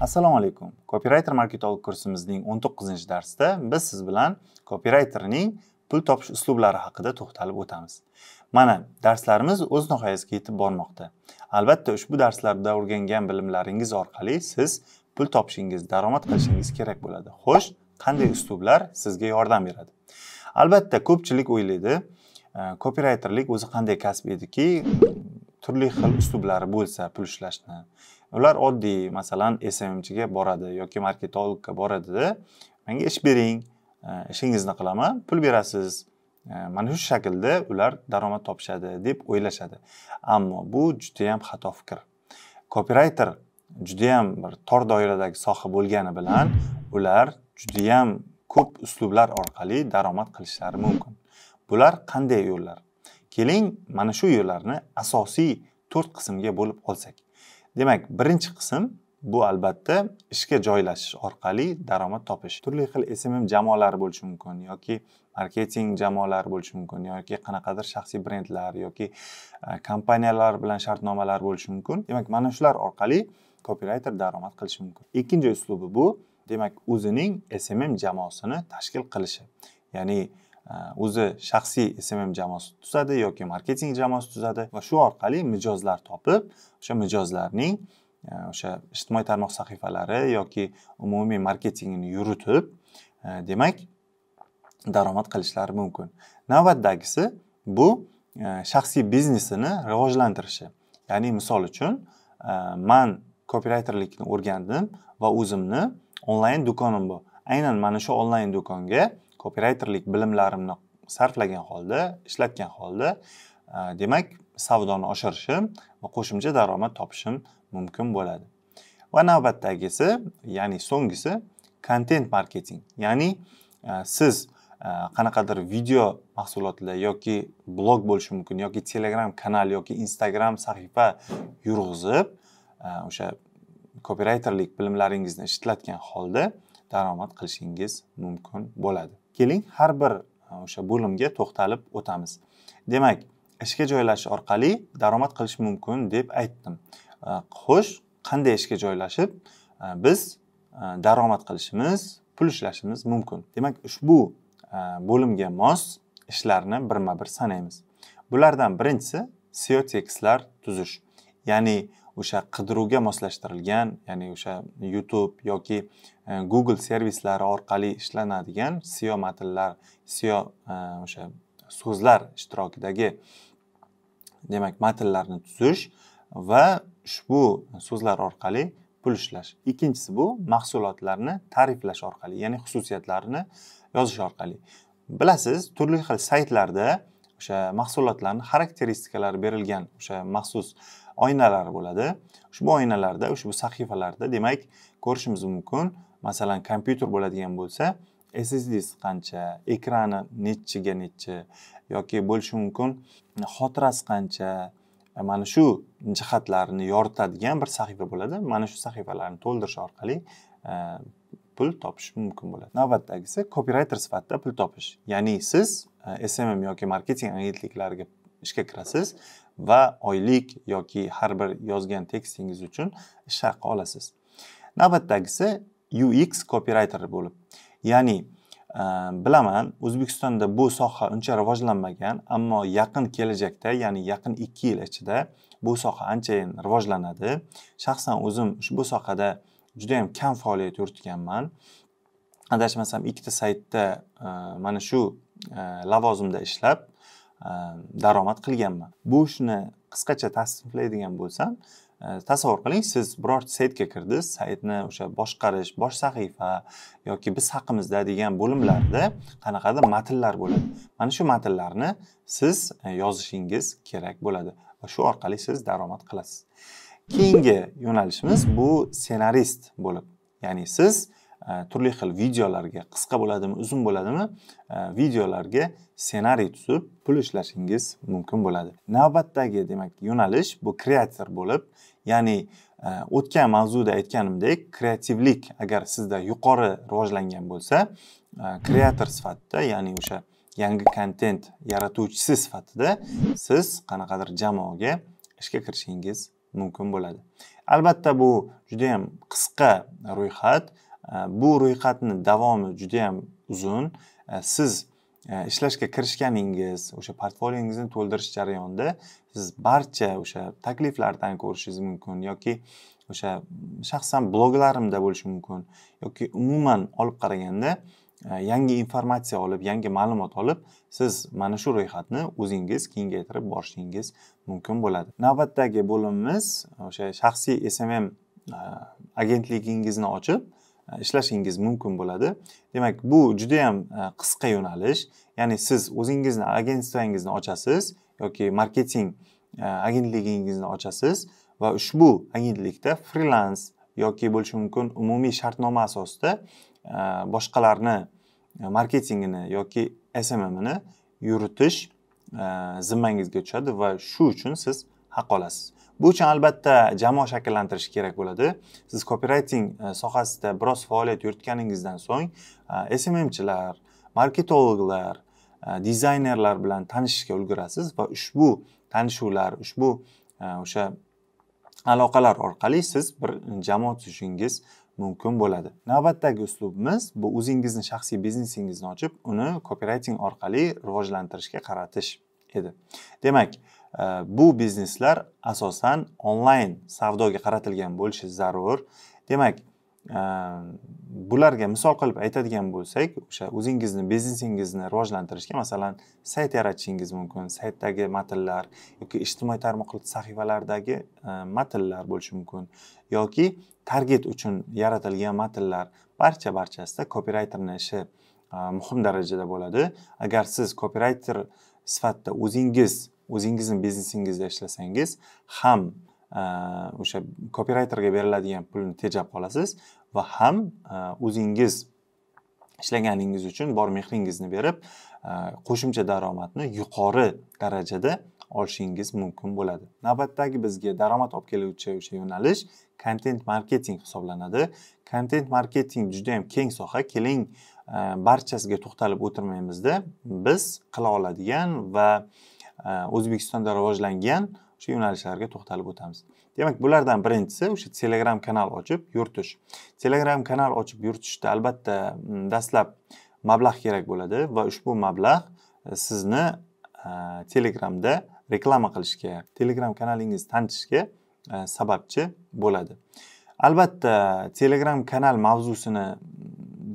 assalomu alaykum kopirayter marketolog kursimizning 19 darsida biz siz bilan kopirayterning pul topish uslublari haqida to'xtalib o'tamiz mana darslarimiz o'z nihoyasiga yetib bormoqda albatta ushbu darslarda o'rgangan bilimlaringiz orqali siz pul topishingiz daromad qilishingiz kerak bo'ladi xo'sh qanday uslublar sizga yordam beradi albatta ko'pchilik o'ylaydi kopirayterlik e, o'zi qanday kasb ediki turli xil uslublari bo'lsa pul ishlashni ular oddiy masalan smmchiga boradi yoki marketologga boradida menga ish bering e, ishingizni qilaman pul berasiz e, mana shu shaklda ular daromad topishadi deb o'ylashadi ammo bu judayam xato fikr kopirayter judayam bir tor doiradagi soha bo'lgani bilan ular judayam ko'p uslublar orqali daromad qilishlari mumkin bular qanday yo'llar keling mana shu yo'llarni asosiy to'rt qismga bo'lib olsak demak birinchi qism bu albatta ishga joylashish orqali daromad topish turli xil smm jamoalari bo'lishi mumkin yoki marketing jamoalari bo'lishi mumkin yoki qanaqadir shaxsiy brendlar yoki e, kompaniyalar bilan shartnomalar bo'lishi mumkin demak mana shular orqali kopirayter daromad qilishi mumkin ikkinchi uslubi bu demak o'zining smm jamoasini tashkil qilishi ya'ni o'zi shaxsiy smm jamoasi tuzadi yoki marketing jamoasi tuzadi va shu orqali mijozlar topib o'sha mijozlarning e, o'sha ijtimoiy tarmoq sahifalari yoki umumiy marketingini yuritib e, demak daromad qilishlari mumkin navbatdagisi bu e, shaxsiy biznesini rivojlantirishi ya'ni misol uchun man kopirayterlikni o'rgandim va o'zimni onlayn do'konim bor aynan mana shu onlayn do'konga kopirayterlik bilimlarimni sarflagan holda ishlatgan holda e, demak savdoni oshirishim va qo'shimcha daromad topishim mumkin bo'ladi va navbatdagisi ya'ni so'nggisi kontent marketing ya'ni e, siz e, qanaqadir video mahsulotlar yoki blog bo'lishi mumkin yoki telegram kanal yoki instagram sahifa yurg'izib o'sha kopirayterlik bilimlaringizni ishlatgan holda daromad qilishingiz mumkin bo'ladi keling har bir e, o'sha bo'limga to'xtalib o'tamiz demak ishga joylashish orqali daromad qilish mumkin deb aytdim e, xo'sh qanday ishga joylashib e, biz daromad qilishimiz pul ishlashimiz mumkin demak ushbu bo'limga mos ishlarni birma bir sanaymiz bulardan birinchisi siotekslar tuzish ya'ni o'sha qidiruvga moslashtirilgan ya'ni o'sha youtube yoki e, google servislari orqali ishlanadigan seo matnlar seo e, o'sha so'zlar ishtirokidagi demak matnlarni tuzish va ushbu so'zlar orqali pul ishlash ikkinchisi bu mahsulotlarni ta'riflash orqali ya'ni xususiyatlarini yozish orqali bilasiz turli xil saytlarda o'sha mahsulotlarni xarakteristikalari berilgan o'sha maxsus oynalar bo'ladi ushbu oynalarda ushbu sahifalarda demak ko'rishimiz mumkin masalan kompyuter bo'ladigan bo'lsa ssd qancha ekrani nechiga nechi yoki bo'lishi mumkin xotirasi qancha e, mana shu jihatlarni yoritadigan bir sahifa bo'ladi mana shu sahifalarni to'ldirish orqali e, pul topish mumkin bo'ladi navbatdagisi kopirayter sifatida pul topish ya'ni siz e, smm yoki marketing agentliklariga ishga kirasiz va oylik yoki har bir yozgan tekstingiz uchun ish haqi olasiz navbatdagisi ux copywriter bo'lib ya'ni e, bilaman o'zbekistonda bu soha uncha rivojlanmagan ammo yaqin kelajakda ya'ni yaqin ikki yil ichida bu soha anchayin rivojlanadi shaxsan o'zim ushbu sohada judayam kam faoliyat yuritganman adashmasam ikkita saytda e, mana shu e, lavozimda ishlab daromad э, qilganman bu ishni qisqacha tasniflaydigan bo'lsam э, tasavvur qiling siz biror saytga kirdiz saytni o'sha boshqarish bosh sahifa yoki biz haqimizda degan bo'limlarda qanaqadir matnlar bo'ladi mana shu matnlarni siz e, yozishingiz kerak bo'ladi va shu orqali siz daromad qilasiz keyingi yo'nalishimiz bu ssenarist bo'lib ya'ni siz E, turli xil videolarga qisqa bo'ladimi uzun bo'ladimi e, videolarga ssenariy tuzib pul ishlashingiz mumkin bo'ladi navbatdagi demak yo'nalish bu kreator bo'lib ya'ni e, o'tgan mavzuda aytganimdek kreativlik agar sizda yuqori rivojlangan bo'lsa kreator sifatida ya'ni o'sha yangi kontent yaratuvchisi sifatida siz qanaqadir jamoaga ishga kirishingiz mumkin bo'ladi albatta bu judayam qisqa ro'yxat Э, bu ro'yxatni davomi juda yam uzun э, siz э, ishlashga kirishganingiz o'sha portfoliyingizni to'ldirish jarayonida siz barcha o'sha takliflardan ko'rishingiz mumkin yoki o'sha shaxsan bloglarimda bo'lishi mumkin yoki umuman olib qaraganda e, yangi informatsiya olib yangi ma'lumot olib siz mana shu ro'yxatni o'zingiz kengaytirib borishingiz mumkin bo'ladi navbatdagi bo'limimiz o'sha shaxsiy smm e, agentligingizni ochib E, ishlashingiz mumkin bo'ladi demak bu juda yam e, qisqa yo'nalish ya'ni siz o'zingizni agentstvangizni ochasiz yoki marketing e, agentligingizni ochasiz va ushbu agentlikda frilans yoki bo'lishi mumkin umumiy shartnoma asosida boshqalarni marketingini yoki smmini yuritish zimmangizga tushadi va shu uchun siz haq olasiz bu uchun albatta jamoa shakllantirish kerak bo'ladi siz copywriting e, sohasida biroz faoliyat yuritganingizdan so'ng e, smmchilar marketologlar e, dizaynerlar bilan tanishishga ulgurasiz va ushbu tanishuvlar ushbu o'sha aloqalar orqali siz bir jamoa tuzishingiz mumkin bo'ladi navbatdagi uslubimiz bu o'zingizni shaxsiy biznesingizni ochib uni kopirayting orqali rivojlantirishga qaratish edi demak bu bizneslar asosan onlayn savdoga qaratilgan bo'lishi zarur demak bularga misol qilib aytadigan bo'lsak o'sha o'zingizni biznesingizni rivojlantirishga masalan sayt yaratishingiz mumkin saytdagi matnlar yoki ijtimoiy tarmoqli sahifalaridagi matnlar bo'lishi mumkin yoki target uchun yaratilgan matnlar barcha barchasida kopirayterni ishi muhim darajada bo'ladi agar siz kopirayter sifatida o'zingiz o'zingizni biznesingizda ishlasangiz ham e, o'sha kopirayterga beriladigan pulni tejab qolasiz va ham e, o'zingiz ishlaganingiz uchun bor mehringizni berib e, qo'shimcha daromadni yuqori darajada olishingiz mumkin bo'ladi navbatdagi bizga daromad olib keluvchi o'sha yo'nalish kontent marketing hisoblanadi kontent marketing juda yam keng soha keling barchasiga to'xtalib o'tirmaymizda biz qila oladigan va Э, o'zbekistonda rivojlangan o'sha yo'nalishlarga to'xtalib o'tamiz demak bulardan birinchisi o'sha telegram kanal ochib yuritish telegram kanal ochib yuritishda albatta mm, dastlab mablag' kerak bo'ladi va ushbu mablag' sizni e, telegramda reklama qilishga telegram kanalingizni tanitishga e, sababchi bo'ladi albatta telegram kanal mavzusini mm,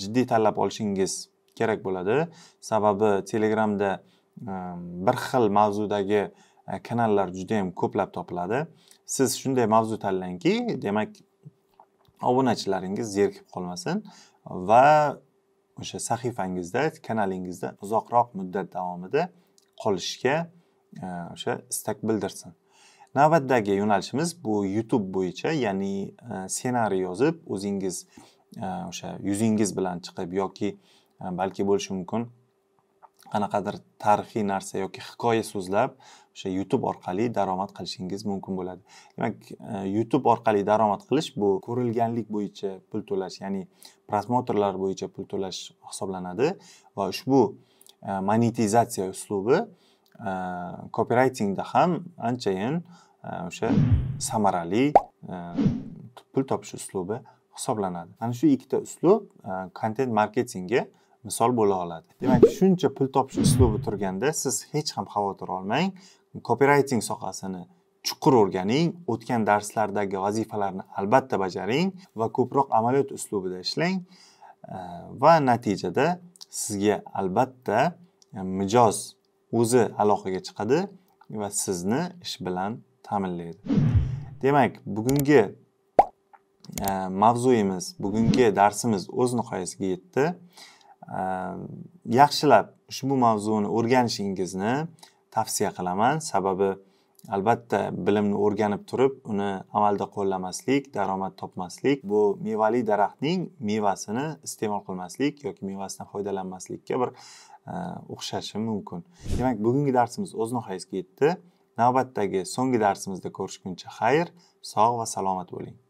jiddiy tanlab olishingiz kerak bo'ladi sababi telegramda bir xil mavzudagi e, kanallar juda yam ko'plab topiladi siz shunday mavzu tanlangki demak obunachilaringiz zerikib qolmasin va o'sha sahifangizda kanalingizda uzoqroq muddat davomida qolishga e, o'sha istak bildirsin navbatdagi yo'nalishimiz bu youtube bo'yicha ya'ni e, ssenariy yozib o'zingiz o'sha yuzingiz bilan chiqib yoki balki bo'lishi mumkin qanaqadir tarixiy narsa yoki hikoya so'zlab o'sha youtube orqali daromad qilishingiz mumkin bo'ladi demak e, youtube orqali daromad qilish bu ko'rilganlik bo'yicha pul to'lash ya'ni prosmotrlar bo'yicha pul to'lash hisoblanadi va ushbu e, monetizatsiya uslubi kopiraytingda e, ham anchayin o'sha samarali pul topish uslubi hisoblanadi ana shu ikkita uslub kontent marketingga misol bo'la oladi demak shuncha pul topish uslubi turganda siz hech ham xavotir olmang kopirayting sohasini chuqur o'rganing o'tgan darslardagi vazifalarni albatta bajaring va ko'proq amaliyot uslubida ishlang e, va natijada sizga albatta e, mijoz o'zi aloqaga chiqadi va sizni ish bilan ta'minlaydi demak bugungi e, mavzuyimiz bugungi darsimiz o'z nihoyasiga yetdi yaxshilab ushbu mavzuni o'rganishingizni tavsiya qilaman sababi albatta bilimni o'rganib turib uni amalda qo'llamaslik daromad topmaslik bu mevali daraxtning mevasini iste'mol qilmaslik yoki mevasidan foydalanmaslikka bir e, o'xshashi mumkin demak bugungi darsimiz o'z nihoyasiga yetdi navbatdagi so'nggi darsimizda ko'rishguncha xayr sog' va salomat bo'ling